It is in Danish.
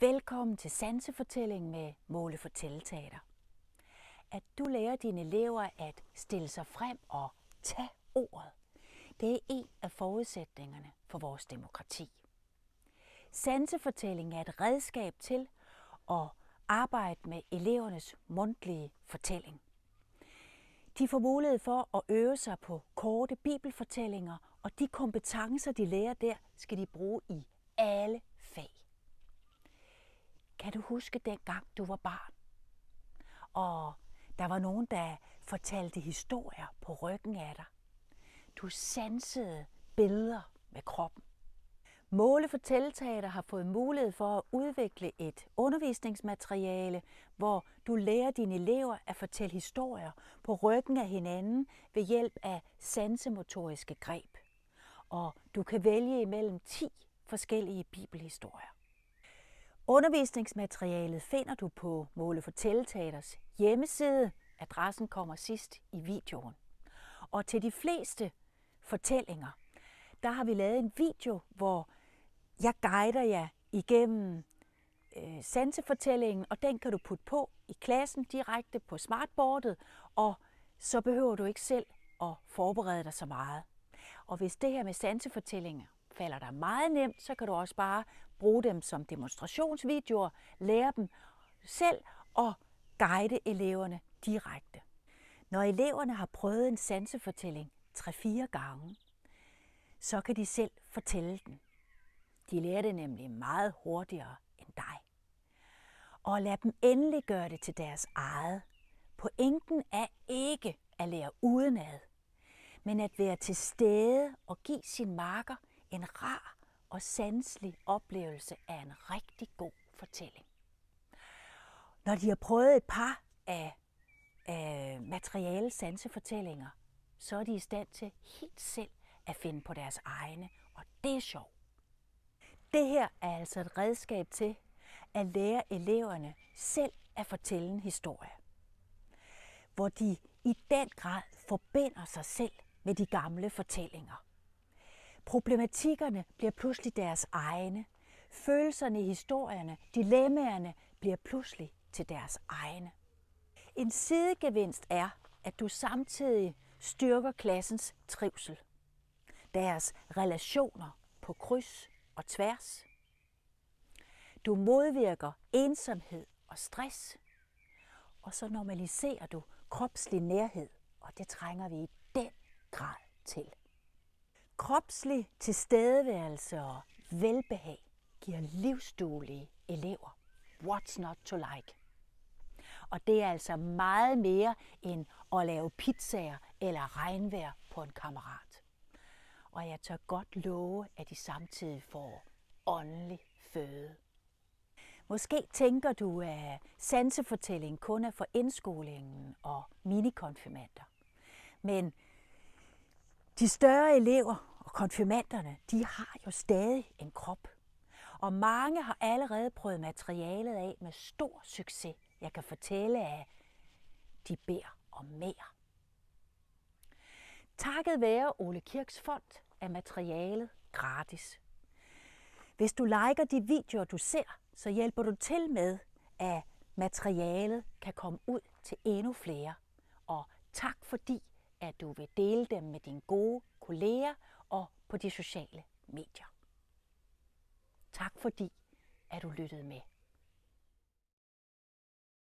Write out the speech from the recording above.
Velkommen til Sansefortælling med Måle Fortælleteater. At du lærer dine elever at stille sig frem og tage ordet, det er en af forudsætningerne for vores demokrati. Sansefortælling er et redskab til at arbejde med elevernes mundtlige fortælling. De får mulighed for at øve sig på korte bibelfortællinger, og de kompetencer, de lærer der, skal de bruge i alle kan du huske dengang, du var barn? Og der var nogen, der fortalte historier på ryggen af dig. Du sansede billeder med kroppen. Måle for Teltater har fået mulighed for at udvikle et undervisningsmateriale, hvor du lærer dine elever at fortælle historier på ryggen af hinanden ved hjælp af sansemotoriske greb. Og du kan vælge imellem 10 forskellige bibelhistorier. Undervisningsmaterialet finder du på Måle for Teaters hjemmeside. Adressen kommer sidst i videoen. Og til de fleste fortællinger, der har vi lavet en video, hvor jeg guider jer igennem øh, sansefortællingen, og den kan du putte på i klassen direkte på smartboardet, og så behøver du ikke selv at forberede dig så meget. Og hvis det her med sansefortællinger falder dig meget nemt, så kan du også bare bruge dem som demonstrationsvideoer, lære dem selv og guide eleverne direkte. Når eleverne har prøvet en sansefortælling 3-4 gange, så kan de selv fortælle den. De lærer det nemlig meget hurtigere end dig. Og lad dem endelig gøre det til deres eget. Pointen er ikke at lære udenad, men at være til stede og give sin marker – en rar og sanselig oplevelse af en rigtig god fortælling. Når de har prøvet et par af, af materiale sansefortællinger, så er de i stand til helt selv at finde på deres egne, og det er sjovt. Det her er altså et redskab til at lære eleverne selv at fortælle en historie, hvor de i den grad forbinder sig selv med de gamle fortællinger. Problematikkerne bliver pludselig deres egne. Følelserne i historierne, dilemmaerne, bliver pludselig til deres egne. En sidegevinst er, at du samtidig styrker klassens trivsel, deres relationer på kryds og tværs. Du modvirker ensomhed og stress, og så normaliserer du kropslig nærhed, og det trænger vi i den grad til. Kropslig tilstedeværelse og velbehag giver livsduelige elever. What's not to like? Og det er altså meget mere end at lave pizzaer eller regnvejr på en kammerat. Og jeg tør godt love, at de samtidig får åndelig føde. Måske tænker du, at sansefortælling kun er for indskolingen og minikonfirmander. Men de større elever og konfirmanderne, de har jo stadig en krop. Og mange har allerede prøvet materialet af med stor succes. Jeg kan fortælle, at de beder om mere. Takket være Ole Kirks fond er materialet gratis. Hvis du liker de videoer, du ser, så hjælper du til med, at materialet kan komme ud til endnu flere. Og tak fordi at du vil dele dem med dine gode kolleger og på de sociale medier. Tak fordi, at du lyttede med.